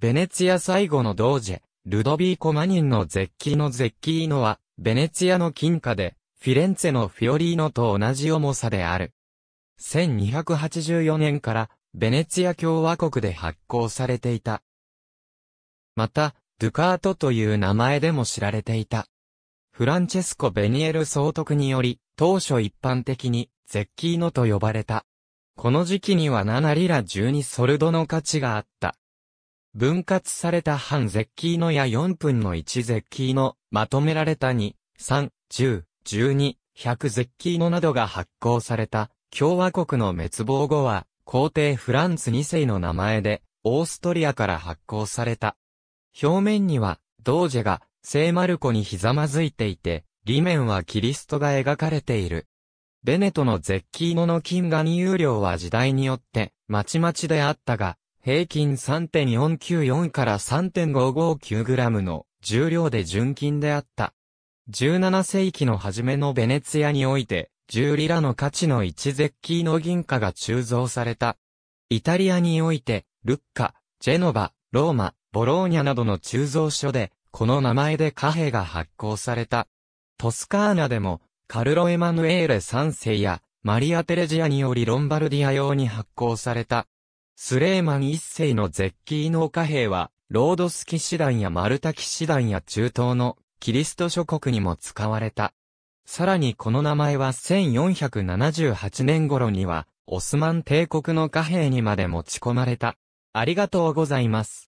ベネツィア最後のドージェ、ルドビーコ・マニンのゼッキーノ・ゼッキーノは、ベネツィアの金貨で、フィレンツェのフィオリーノと同じ重さである。1284年から、ベネツィア共和国で発行されていた。また、ドゥカートという名前でも知られていた。フランチェスコ・ベニエル総督により、当初一般的に、ゼッキーノと呼ばれた。この時期には7リラ12ソルドの価値があった。分割された半ゼッキーノや4分の1ゼッキーノ、まとめられた2、3、10、12、100ゼッキーノなどが発行された、共和国の滅亡後は、皇帝フランツ2世の名前で、オーストリアから発行された。表面には、ドージェが、聖マルコにひざまずいていて、裏面はキリストが描かれている。ベネトのゼッキーノの金が入料は時代によって、まちまちであったが、平均3.494から 3.559g の重量で純金であった。17世紀の初めのベネツィアにおいて、10リラの価値の1ゼッキーの銀貨が鋳造された。イタリアにおいて、ルッカ、ジェノバ、ローマ、ボローニャなどの鋳造所で、この名前で貨幣が発行された。トスカーナでも、カルロ・エマヌエーレ3世や、マリア・テレジアによりロンバルディア用に発行された。スレーマン一世の絶キ農家兵は、ロードス騎士団やマルタ騎士団や中東のキリスト諸国にも使われた。さらにこの名前は1478年頃には、オスマン帝国の貨幣にまで持ち込まれた。ありがとうございます。